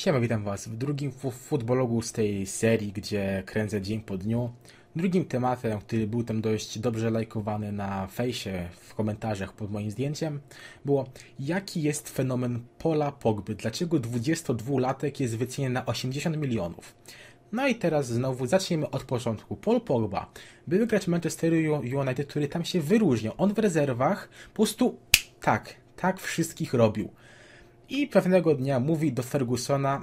Siema, witam Was w drugim futbologu z tej serii, gdzie kręcę dzień po dniu. Drugim tematem, który był tam dość dobrze lajkowany na fejsie, w komentarzach pod moim zdjęciem, było jaki jest fenomen Pola Pogby, dlaczego 22-latek jest wyceniony na 80 milionów. No i teraz znowu zaczniemy od początku. Paul Pogba, by gracz Manchester United, który tam się wyróżniał. On w rezerwach po prostu tak, tak wszystkich robił i pewnego dnia mówi do Fergusona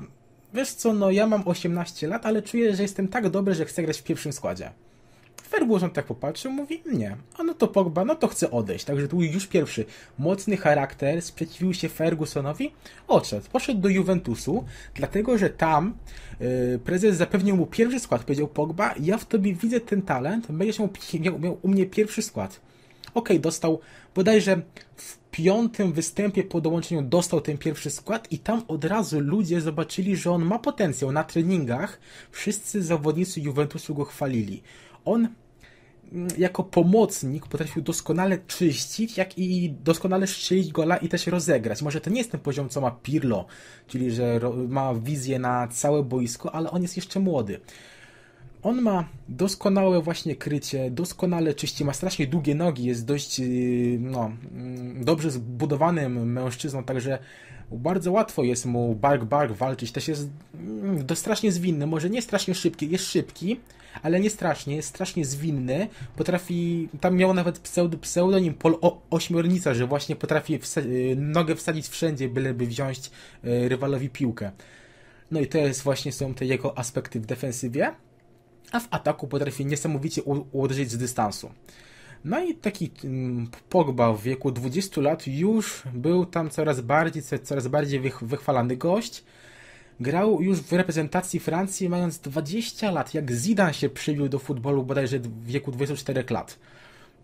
wiesz co, no ja mam 18 lat, ale czuję, że jestem tak dobry, że chcę grać w pierwszym składzie. Ferguson tak popatrzył, mówi nie. A no to Pogba, no to chce odejść. Także tu już pierwszy mocny charakter sprzeciwił się Fergusonowi, odszedł. Poszedł do Juventusu, dlatego że tam yy, prezes zapewnił mu pierwszy skład. Powiedział Pogba, ja w tobie widzę ten talent, będziesz miał, miał, miał u mnie pierwszy skład ok, dostał bodajże w piątym występie po dołączeniu dostał ten pierwszy skład i tam od razu ludzie zobaczyli, że on ma potencjał. Na treningach wszyscy zawodnicy Juventusu go chwalili. On mm, jako pomocnik potrafił doskonale czyścić, jak i doskonale strzelić gola i też rozegrać. Może to nie jest ten poziom, co ma Pirlo, czyli że ma wizję na całe boisko, ale on jest jeszcze młody on ma doskonałe właśnie krycie, doskonale czyści, ma strasznie długie nogi, jest dość y, no, mm, dobrze zbudowanym mężczyzną, także bardzo łatwo jest mu bark bark walczyć, też jest mm, do strasznie zwinny, może nie strasznie szybki, jest szybki, ale nie strasznie, jest strasznie zwinny, potrafi, tam miał nawet pseudo, pseudonim Pol o, Ośmiornica, że właśnie potrafi wsa y, nogę wsadzić wszędzie, byleby wziąć y, rywalowi piłkę. No i to jest właśnie są te jego aspekty w defensywie a w ataku potrafi niesamowicie uderzyć z dystansu. No i taki mm, Pogba w wieku 20 lat już był tam coraz bardziej, coraz bardziej wychwalany gość. Grał już w reprezentacji Francji mając 20 lat, jak Zidane się przybił do futbolu bodajże w wieku 24 lat.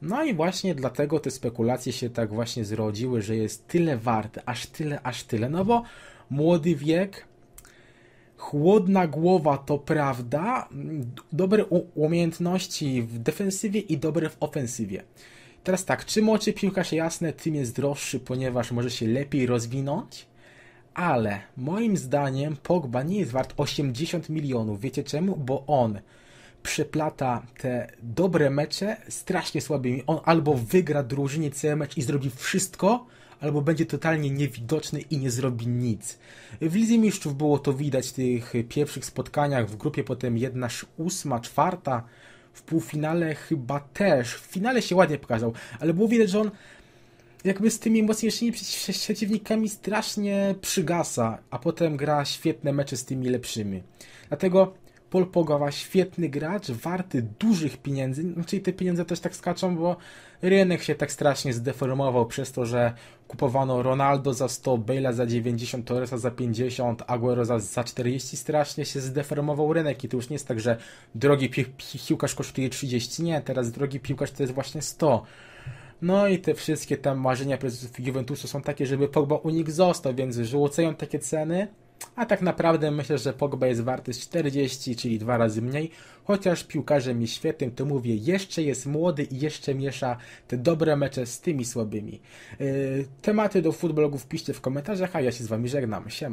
No i właśnie dlatego te spekulacje się tak właśnie zrodziły, że jest tyle warte, aż tyle, aż tyle, no bo młody wiek, Chłodna głowa to prawda, dobre umiejętności w defensywie i dobre w ofensywie. Teraz tak, czym młodszy piłkarz jasne, tym jest droższy, ponieważ może się lepiej rozwinąć, ale moim zdaniem Pogba nie jest wart 80 milionów. Wiecie czemu? Bo on przeplata te dobre mecze strasznie słabymi. On albo wygra drużynie cały mecz i zrobi wszystko, albo będzie totalnie niewidoczny i nie zrobi nic. W Lidze Mistrzów było to widać w tych pierwszych spotkaniach, w grupie potem jedna ósma, czwarta, w półfinale chyba też. W finale się ładnie pokazał, ale było widać, że on jakby z tymi mocniejszymi przeciwnikami strasznie przygasa, a potem gra świetne mecze z tymi lepszymi. Dlatego Paul Pogowa, świetny gracz, warty dużych pieniędzy. Znaczy te pieniądze też tak skaczą, bo rynek się tak strasznie zdeformował przez to, że kupowano Ronaldo za 100, Bale'a za 90, Torresa za 50, Aguero za, za 40. Strasznie się zdeformował rynek i to już nie jest tak, że drogi pi pi piłkarz kosztuje 30. Nie, teraz drogi piłkarz to jest właśnie 100. No i te wszystkie tam marzenia prezesów Juventusu są takie, żeby Pogba u nich został, więc rzucają takie ceny a tak naprawdę myślę, że Pogba jest warty z 40, czyli dwa razy mniej, chociaż piłkarzem jest świetnym, to mówię, jeszcze jest młody i jeszcze miesza te dobre mecze z tymi słabymi. Yy, tematy do futbolu piszcie w komentarzach, a ja się z Wami żegnam. Siema.